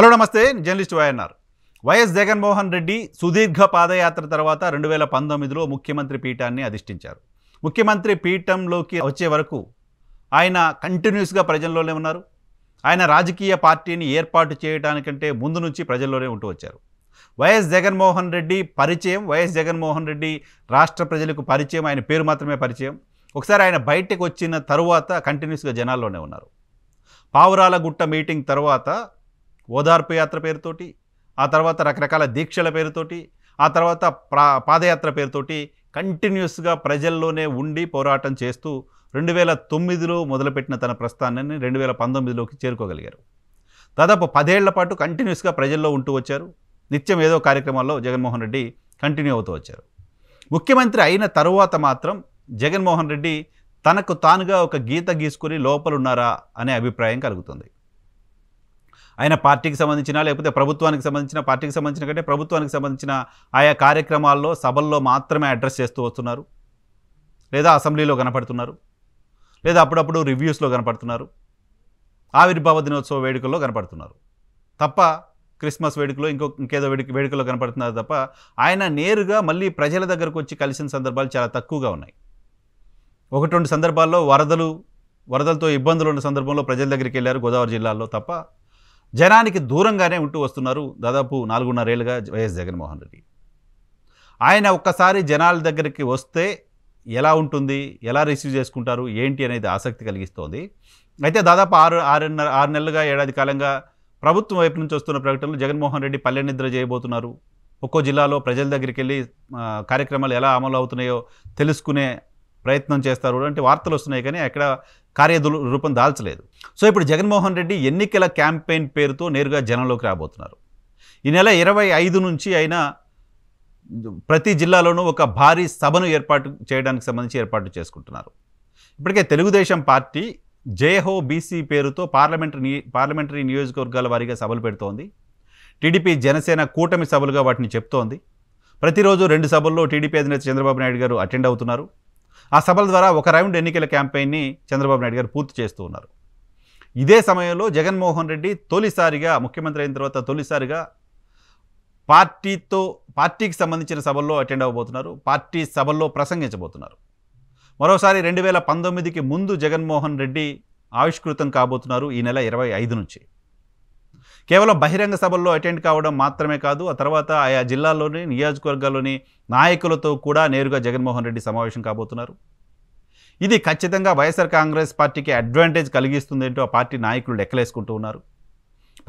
hello నమస్తే journalist YNR YS Jaganmohan Reddy సుదీర్ఘ పాదయాత్ర తర్వాత రెండు వేల పంతొమ్మిదిలో ముఖ్యమంత్రి పీఠాన్ని అధిష్ఠించారు ముఖ్యమంత్రి పీఠంలోకి వచ్చే వరకు ఆయన కంటిన్యూస్గా ప్రజల్లోనే ఉన్నారు ఆయన రాజకీయ పార్టీని ఏర్పాటు చేయడానికంటే ముందు నుంచి ప్రజల్లోనే ఉంటూ వచ్చారు వైఎస్ జగన్మోహన్ రెడ్డి పరిచయం వైఎస్ జగన్మోహన్ రెడ్డి రాష్ట్ర ప్రజలకు పరిచయం ఆయన పేరు మాత్రమే పరిచయం ఒకసారి ఆయన బయటకు వచ్చిన తరువాత కంటిన్యూస్గా జనాల్లోనే ఉన్నారు పావురాల గుట్ట మీటింగ్ తర్వాత ఓదార్పు యాత్ర పేరుతోటి ఆ తర్వాత రకరకాల దీక్షల పేరుతోటి ఆ తర్వాత పాదయాత్ర పేరుతోటి కంటిన్యూస్గా ప్రజల్లోనే ఉండి పోరాటం చేస్తూ రెండు వేల తొమ్మిదిలో మొదలుపెట్టిన తన ప్రస్థానాన్ని రెండు వేల పంతొమ్మిదిలోకి చేరుకోగలిగారు దాదాపు పదేళ్ల పాటు కంటిన్యూస్గా ప్రజల్లో ఉంటూ వచ్చారు నిత్యం ఏదో కార్యక్రమాల్లో జగన్మోహన్ రెడ్డి కంటిన్యూ అవుతూ వచ్చారు ముఖ్యమంత్రి అయిన తరువాత మాత్రం జగన్మోహన్ రెడ్డి తనకు తానుగా ఒక గీత గీసుకుని లోపలున్నారా అనే అభిప్రాయం కలుగుతుంది ఆయన పార్టీకి సంబంధించిన లేకపోతే ప్రభుత్వానికి సంబంధించిన పార్టీకి సంబంధించిన కంటే ప్రభుత్వానికి సంబంధించిన ఆయా కార్యక్రమాల్లో సభల్లో మాత్రమే అడ్రస్ చేస్తూ వస్తున్నారు లేదా అసెంబ్లీలో కనపడుతున్నారు లేదా అప్పుడప్పుడు రివ్యూస్లో కనపడుతున్నారు ఆవిర్భావ దినోత్సవ వేడుకల్లో కనపడుతున్నారు తప్ప క్రిస్మస్ వేడుకలో ఇంకో ఇంకేదో వేడుక వేడుకలో కనపడుతున్నారు తప్ప ఆయన నేరుగా మళ్ళీ ప్రజల దగ్గరకు వచ్చి కలిసిన సందర్భాలు చాలా తక్కువగా ఉన్నాయి ఒకటి రెండు సందర్భాల్లో వరదలు వరదలతో ఇబ్బందులు ఉన్న సందర్భంలో ప్రజల దగ్గరికి వెళ్ళారు గోదావరి జిల్లాలో తప్ప జనానికి దూరంగానే ఉంటూ వస్తున్నారు దాదాపు నాలుగున్నరేళ్ళుగా వైఎస్ జగన్మోహన్ రెడ్డి ఆయన ఒక్కసారి జనాల దగ్గరికి వస్తే ఎలా ఉంటుంది ఎలా రిసీవ్ చేసుకుంటారు ఏంటి అనేది ఆసక్తి కలిగిస్తోంది అయితే దాదాపు ఆరు ఆరున్నర ఆరు నెలలుగా ఏడాది కాలంగా ప్రభుత్వం వైపు నుంచి వస్తున్న ప్రకటనలు జగన్మోహన్ రెడ్డి పల్లె నిద్ర చేయబోతున్నారు ఒక్కో జిల్లాలో ప్రజల దగ్గరికి వెళ్ళి కార్యక్రమాలు ఎలా అమలు అవుతున్నాయో తెలుసుకునే ప్రయత్నం చేస్తారు అంటే వార్తలు వస్తున్నాయి కానీ అక్కడ కార్యదులు రూపం దాల్చలేదు సో ఇప్పుడు జగన్మోహన్ రెడ్డి ఎన్నికల క్యాంపెయిన్ పేరుతో నేరుగా జనంలోకి రాబోతున్నారు ఈ నెల ఇరవై ఐదు నుంచి ఆయన ప్రతి జిల్లాలోనూ ఒక భారీ సభను ఏర్పాటు చేయడానికి సంబంధించి ఏర్పాటు చేసుకుంటున్నారు ఇప్పటికే తెలుగుదేశం పార్టీ జయహో బీసీ పేరుతో పార్లమెంటరీ పార్లమెంటరీ నియోజకవర్గాల వారీగా సభలు పెడుతోంది టీడీపీ జనసేన కూటమి సభలుగా వాటిని చెప్తోంది ప్రతిరోజు రెండు సభల్లో టీడీపీ అధినేత చంద్రబాబు నాయుడు గారు అటెండ్ అవుతున్నారు ఆ సభల ద్వారా ఒక రౌండ్ ఎన్నికల క్యాంపెయిన్ని చంద్రబాబు నాయుడు గారు పూర్తి చేస్తూ ఉన్నారు ఇదే సమయంలో జగన్మోహన్ రెడ్డి తొలిసారిగా ముఖ్యమంత్రి అయిన తర్వాత తొలిసారిగా పార్టీతో పార్టీకి సంబంధించిన సభల్లో అటెండ్ అవ్వబోతున్నారు పార్టీ సభల్లో ప్రసంగించబోతున్నారు మరోసారి రెండు వేల పంతొమ్మిదికి ముందు జగన్మోహన్ రెడ్డి ఆవిష్కృతం కాబోతున్నారు ఈ నెల ఇరవై ఐదు నుంచి కేవలం బహిరంగ సభల్లో అటెండ్ కావడం మాత్రమే కాదు ఆ తర్వాత ఆయా జిల్లాల్లోని నియోజకవర్గాల్లోని నాయకులతో కూడా నేరుగా జగన్మోహన్ రెడ్డి సమావేశం కాబోతున్నారు ఇది ఖచ్చితంగా వైఎస్ఆర్ కాంగ్రెస్ పార్టీకి అడ్వాంటేజ్ కలిగిస్తుందేంటో ఆ పార్టీ నాయకులు లెక్కలేసుకుంటూ ఉన్నారు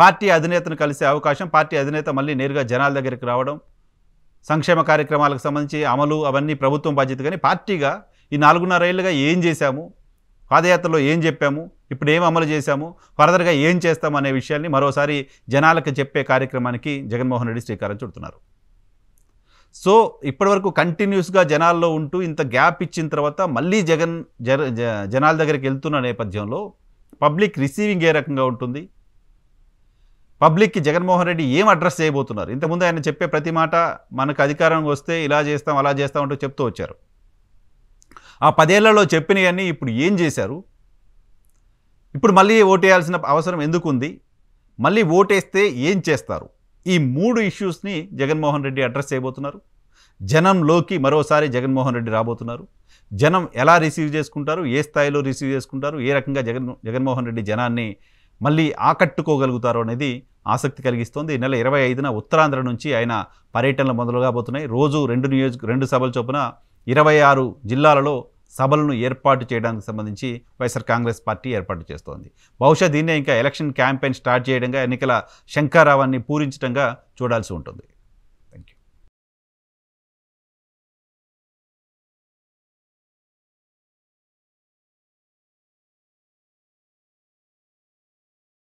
పార్టీ అధినేతను కలిసే అవకాశం పార్టీ అధినేత మళ్ళీ నేరుగా జనాల దగ్గరికి రావడం సంక్షేమ కార్యక్రమాలకు సంబంధించి అమలు అవన్నీ ప్రభుత్వం బాధ్యత కానీ పార్టీగా ఈ నాలుగున్నర ఏళ్ళుగా ఏం చేశాము పాదయాత్రలో ఏం చెప్పాము ఇప్పుడు ఏం అమలు చేశాము ఫర్దర్గా ఏం చేస్తాం అనే విషయాన్ని మరోసారి జనాలకు చెప్పే కార్యక్రమానికి జగన్మోహన్ రెడ్డి శ్రీకారం చుడుతున్నారు సో ఇప్పటివరకు కంటిన్యూస్గా జనాల్లో ఉంటూ ఇంత గ్యాప్ ఇచ్చిన తర్వాత మళ్ళీ జగన్ జనాల దగ్గరికి వెళ్తున్న నేపథ్యంలో పబ్లిక్ రిసీవింగ్ ఏ రకంగా ఉంటుంది పబ్లిక్కి జగన్మోహన్ రెడ్డి ఏం అడ్రస్ చేయబోతున్నారు ఇంతకుముందు ఆయన చెప్పే ప్రతి మాట మనకు అధికారం వస్తే ఇలా చేస్తాం అలా చేస్తాం అంటూ చెప్తూ వచ్చారు ఆ పదేళ్లలో చెప్పినవన్నీ ఇప్పుడు ఏం చేశారు ఇప్పుడు మళ్ళీ ఓటేయాల్సిన అవసరం ఎందుకు ఉంది మళ్ళీ ఓటేస్తే ఏం చేస్తారు ఈ మూడు ఇష్యూస్ని జగన్మోహన్ రెడ్డి అడ్రస్ చేయబోతున్నారు జనంలోకి మరోసారి జగన్మోహన్ రెడ్డి రాబోతున్నారు జనం ఎలా రిసీవ్ చేసుకుంటారు ఏ స్థాయిలో రిసీవ్ చేసుకుంటారు ఏ రకంగా జగన్ జగన్మోహన్ రెడ్డి జనాన్ని మళ్ళీ ఆకట్టుకోగలుగుతారు అనేది ఆసక్తి కలిగిస్తోంది ఈ నెల ఇరవై ఐదున ఉత్తరాంధ్ర నుంచి ఆయన పర్యటనలు మొదలుగా పోతున్నాయి రోజు రెండు నియోజక రెండు సభల చొప్పున ఇరవై ఆరు జిల్లాలలో సభలను ఏర్పాటు చేయడానికి సంబంధించి వైఎస్ఆర్ కాంగ్రెస్ పార్టీ ఏర్పాటు చేస్తోంది బహుశా దీన్నే ఇంకా ఎలక్షన్ క్యాంపెయిన్ స్టార్ట్ చేయడంగా ఎన్నికల శంకారావాన్ని పూరించడంగా చూడాల్సి ఉంటుంది